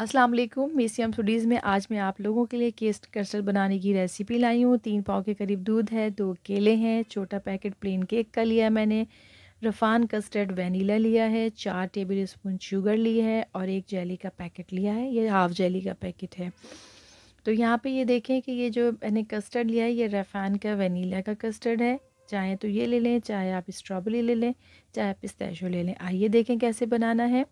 अस्सलाम वालेकुम मीसीम स्टडीज़ में आज मैं आप लोगों के लिए केस्ट कस्टर्ड बनाने की रेसिपी लाई हूँ तीन पाव के करीब दूध है दो केले हैं छोटा पैकेट प्लेन केक का लिया है मैंने रफान कस्टर्ड वनीला लिया है चार टेबल स्पून शुगर ली है और एक जेली का पैकेट लिया है ये हाफ़ जेली का पैकेट है तो यहाँ पे ये देखें कि ये जो मैंने कस्टर्ड लिया है ये रफान का वनीला का कस्टर्ड है चाहें तो ये ले लें चाहे आप स्ट्रॉबेरी ले लें चाहे आप पिस्ताशो ले लें आइए देखें कैसे बनाना है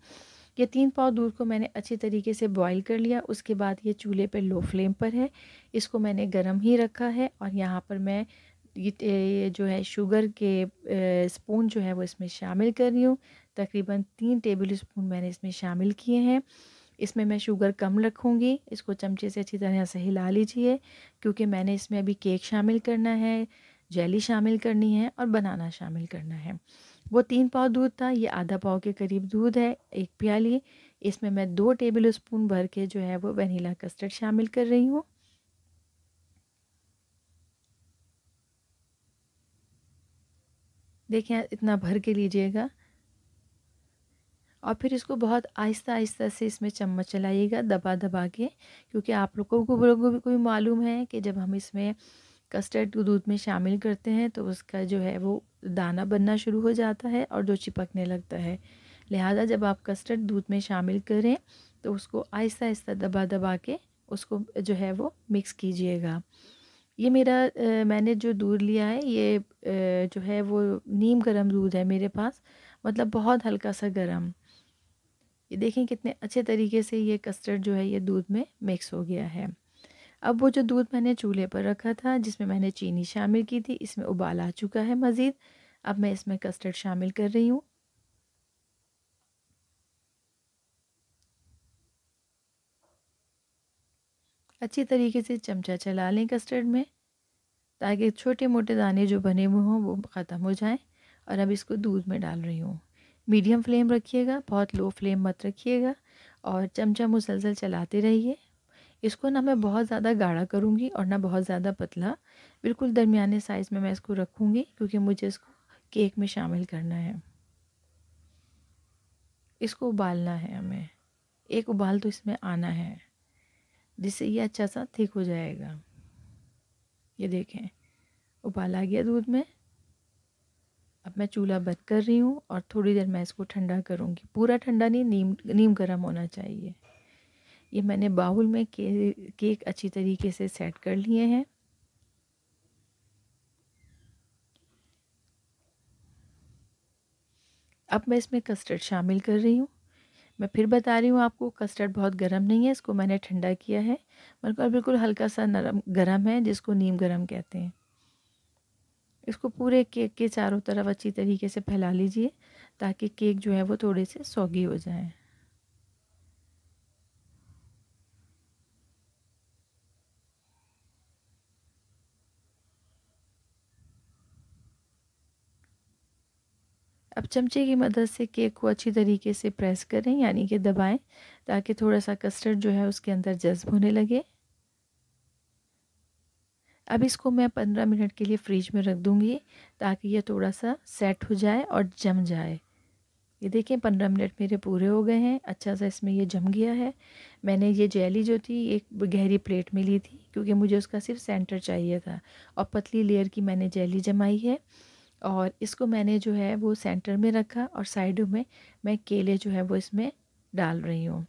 ये तीन पाव दूध को मैंने अच्छे तरीके से बॉईल कर लिया उसके बाद ये चूल्हे पे लो फ्लेम पर है इसको मैंने गर्म ही रखा है और यहाँ पर मैं ये जो है शुगर के स्पून जो है वो इसमें शामिल कर रही हूँ तकरीबन तीन टेबल स्पून मैंने इसमें शामिल किए हैं इसमें मैं शुगर कम रखूँगी इसको चमचे से अच्छी तरह से हिला लीजिए क्योंकि मैंने इसमें अभी केक शामिल करना है जेली शामिल करनी है और बनाना शामिल करना है वो तीन पाव दूध था ये आधा पाव के करीब दूध है एक प्याली इसमें मैं दो टेबल स्पून भर के जो है वो वनीला कस्टर्ड शामिल कर रही हूँ देखें इतना भर के लीजिएगा और फिर इसको बहुत आहिस्ता आहिस्ता से इसमें चम्मच चलाइएगा दबा दबा के क्योंकि आप लोगों को लोगों को भी मालूम है कि जब हम इसमें कस्टर्ड को दूध में शामिल करते हैं तो उसका जो है वो दाना बनना शुरू हो जाता है और जो चिपकने लगता है लिहाजा जब आप कस्टर्ड दूध में शामिल करें तो उसको आहिस्ता आहिस्ता दबा दबा के उसको जो है वो मिक्स कीजिएगा ये मेरा आ, मैंने जो दूध लिया है ये आ, जो है वो नीम गरम दूध है मेरे पास मतलब बहुत हल्का सा गरम ये देखें कितने अच्छे तरीके से ये कस्टर्ड जो है ये दूध में मिक्स हो गया है अब वो जो दूध मैंने चूल्हे पर रखा था जिसमें मैंने चीनी शामिल की थी इसमें उबाल आ चुका है मज़ीद अब मैं इसमें कस्टर्ड शामिल कर रही हूँ अच्छी तरीके से चमचा चला लें कस्टर्ड में ताकि छोटे मोटे दाने जो बने हुए हों वो ख़त्म हो जाएं और अब इसको दूध में डाल रही हूँ मीडियम फ्लेम रखिएगा बहुत लो फ्लेम मत रखिएगा और चमचा मुसलसल चलाते रहिए इसको ना मैं बहुत ज़्यादा गाढ़ा करूँगी और ना बहुत ज़्यादा पतला बिल्कुल दरमियाने साइज़ में मैं इसको रखूँगी क्योंकि मुझे इसको केक में शामिल करना है इसको उबालना है हमें एक उबाल तो इसमें आना है जिससे ये अच्छा सा ठीक हो जाएगा ये देखें उबाल आ गया दूध में अब मैं चूल्हा बंद कर रही हूँ और थोड़ी देर मैं इसको ठंडा करूँगी पूरा ठंडा नहीं नीम नीम गर्म होना चाहिए ये मैंने बाउल में के, केक अच्छी तरीके से सेट कर लिए हैं अब मैं इसमें कस्टर्ड शामिल कर रही हूँ मैं फिर बता रही हूँ आपको कस्टर्ड बहुत गर्म नहीं है इसको मैंने ठंडा किया है मगर बिल्कुल हल्का सा नरम गर्म है जिसको नीम गर्म कहते हैं इसको पूरे केक के चारों तरफ अच्छी तरीके से फैला लीजिए ताकि केक जो है वो थोड़े से सौगी हो जाए अब चमचे की मदद से केक को अच्छी तरीके से प्रेस करें यानी कि दबाएं ताकि थोड़ा सा कस्टर्ड जो है उसके अंदर जज्ब होने लगे अब इसको मैं पंद्रह मिनट के लिए फ्रिज में रख दूँगी ताकि ये थोड़ा सा सेट हो जाए और जम जाए ये देखें पंद्रह मिनट मेरे पूरे हो गए हैं अच्छा सा इसमें ये जम गया है मैंने ये जेली जो थी एक गहरी प्लेट में ली थी क्योंकि मुझे उसका सिर्फ सेंटर चाहिए था और पतली लेयर की मैंने जेली जमाई है और इसको मैंने जो है वो सेंटर में रखा और साइडों में मैं केले जो है वो इसमें डाल रही हूँ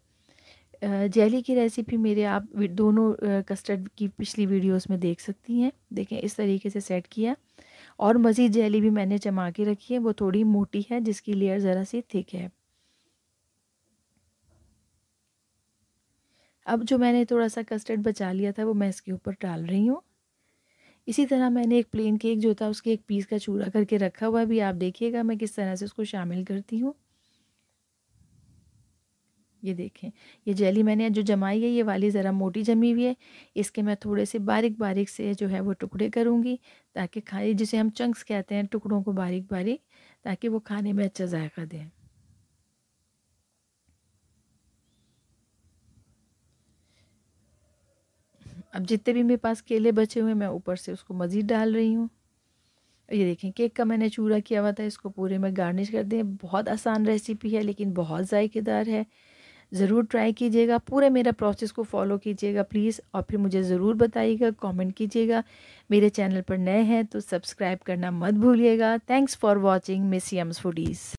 जेली की रेसिपी मेरे आप दोनों कस्टर्ड की पिछली वीडियोस में देख सकती हैं देखें इस तरीके से सेट किया और मज़ीद जेली भी मैंने जमा के रखी है वो थोड़ी मोटी है जिसकी लेयर ज़रा सी थिक है अब जो मैंने थोड़ा सा कस्टर्ड बचा लिया था वो मैं इसके ऊपर डाल रही हूँ इसी तरह मैंने एक प्लेन केक जो था उसके एक पीस का चूरा करके रखा हुआ भी आप देखिएगा मैं किस तरह से उसको शामिल करती हूँ ये देखें ये जेली मैंने जो जमाई है ये वाली ज़रा मोटी जमी हुई है इसके मैं थोड़े से बारीक बारीक से जो है वो टुकड़े करूँगी ताकि खाने जिसे हम चंक्स कहते हैं टुकड़ों को बारीक बारीक ताकि वो खाने में अच्छा जायका दें अब जितने भी मेरे पास केले बचे हुए हैं मैं ऊपर से उसको मज़ीद डाल रही हूँ ये देखें केक का मैंने चूरा किया हुआ था इसको पूरे में गार्निश कर दें बहुत आसान रेसिपी है लेकिन बहुत ज़ायकेदार है ज़रूर ट्राई कीजिएगा पूरे मेरा प्रोसेस को फॉलो कीजिएगा प्लीज़ और फिर मुझे ज़रूर बताइएगा कमेंट कीजिएगा मेरे चैनल पर नए हैं तो सब्सक्राइब करना मत भूलिएगा thanks for watching Miss Yums foodies